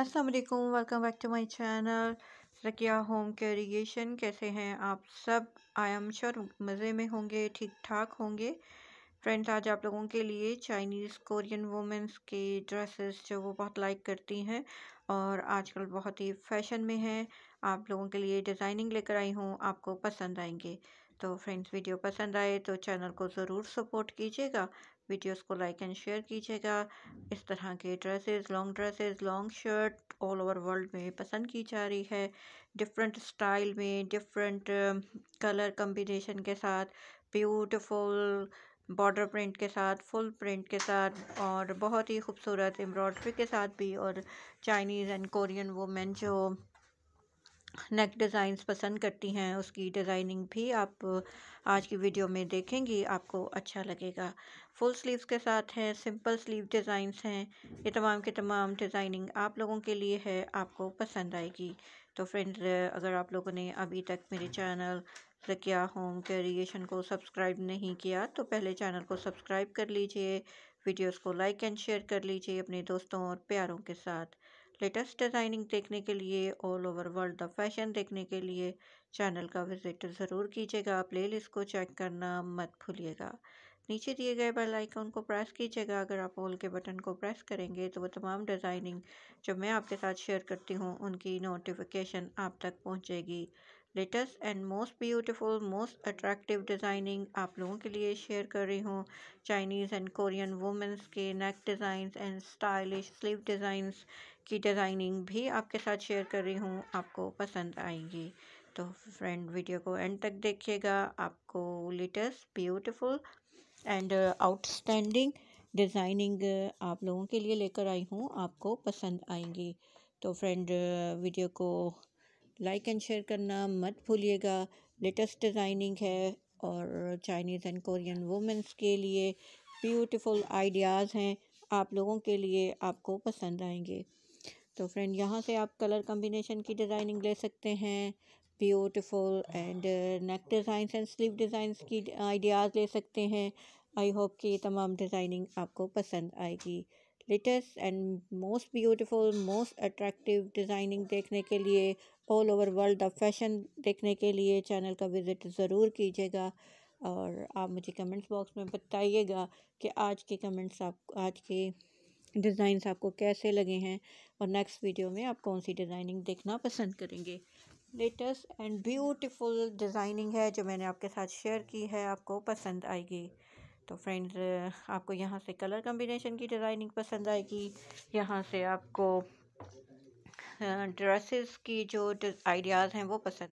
असलकुम welcome back to my channel रकिया home creation कैसे हैं आप सब आई एम श्योर मज़े में होंगे ठीक ठाक होंगे फ्रेंड्स आज आप लोगों के लिए चाइनीज़ कोरियन वुमेंस के ड्रेसेस जो वो बहुत लाइक करती हैं और आजकल बहुत ही फैशन में हैं आप लोगों के लिए डिज़ाइनिंग लेकर आई हूँ आपको पसंद आएंगे तो फ्रेंड्स वीडियो पसंद आए तो चैनल को ज़रूर सपोर्ट कीजिएगा वीडियोस को लाइक एंड शेयर कीजिएगा इस तरह के dresses long dresses long shirt all over world में पसंद की जा रही है डिफरेंट स्टाइल में डिफरेंट कलर कम्बिनेशन के साथ ब्यूटिफुल बॉर्डर प्रिंट के साथ फुल प्रिंट के साथ और बहुत ही खूबसूरत एम्ब्रॉयडरी के साथ भी और चाइनीज़ एंड कोरियन वुमेन जो नेक डिज़ाइंस पसंद करती हैं उसकी डिज़ाइनिंग भी आप आज की वीडियो में देखेंगी आपको अच्छा लगेगा फुल स्लीव्स के साथ हैं सिंपल स्लीव डिज़ाइंस हैं ये तमाम के तमाम डिज़ाइनिंग आप लोगों के लिए है आपको पसंद आएगी तो फ्रेंड्स अगर आप लोगों ने अभी तक मेरे चैनल जकिया होम क्रिएशन को सब्सक्राइब नहीं किया तो पहले चैनल को सब्सक्राइब कर लीजिए वीडियोस को लाइक एंड शेयर कर लीजिए अपने दोस्तों और प्यारों के साथ लेटेस्ट डिज़ाइनिंग देखने के लिए all over world the fashion देखने के लिए चैनल का विज़िट ज़रूर कीजिएगा प्लेलिस्ट को चेक करना मत भूलिएगा नीचे दिए गए बेल आइकन को प्रेस कीजिएगा अगर आप ऑल के बटन को प्रेस करेंगे तो वो तमाम डिज़ाइनिंग जो मैं आपके साथ शेयर करती हूँ उनकी नोटिफिकेशन आप तक पहुँचेगी latest and most beautiful most attractive designing आप लोगों के लिए शेयर कर रही हूँ चाइनीज़ एंड कोरियन वुमेंस के neck designs and stylish sleeve designs की डिज़ाइनिंग भी आपके साथ शेयर कर रही हूँ आपको पसंद आएंगी तो फ्रेंड वीडियो को एंड तक देखिएगा आपको latest beautiful and outstanding designing आप लोगों के लिए लेकर आई हूँ आपको पसंद आएंगी तो फ्रेंड वीडियो को लाइक एंड शेयर करना मत भूलिएगा लेटेस्ट डिज़ाइनिंग है और चाइनीज़ एंड कोरियन वुमेंस के लिए ब्यूटीफुल आइडियाज़ हैं आप लोगों के लिए आपको पसंद आएंगे तो फ्रेंड यहाँ से आप कलर कम्बिनेशन की डिज़ाइनिंग ले सकते हैं beautiful and neck designs and sleeve designs की आइडियाज़ ले सकते हैं आई होप कि ये तमाम डिज़ाइनिंग आपको पसंद आएगी latest and most beautiful most attractive designing देखने के लिए all over world of fashion देखने के लिए चैनल का विज़िट ज़रूर कीजिएगा और आप मुझे कमेंट्स बॉक्स में बताइएगा कि आज के कमेंट्स आप आज के डिज़ाइंस आपको कैसे लगे हैं और नेक्स्ट वीडियो में आप कौन सी डिज़ाइनिंग देखना पसंद करेंगे लेटेस्ट एंड ब्यूटीफुल डिज़ाइनिंग है जो मैंने आपके साथ शेयर की है आपको पसंद आएगी तो फ्रेंड्स आपको यहाँ से कलर कम्बिनेशन की डिज़ाइनिंग पसंद आएगी यहाँ से आपको ड्रेसेस की जो आइडियाज़ हैं वो पसंद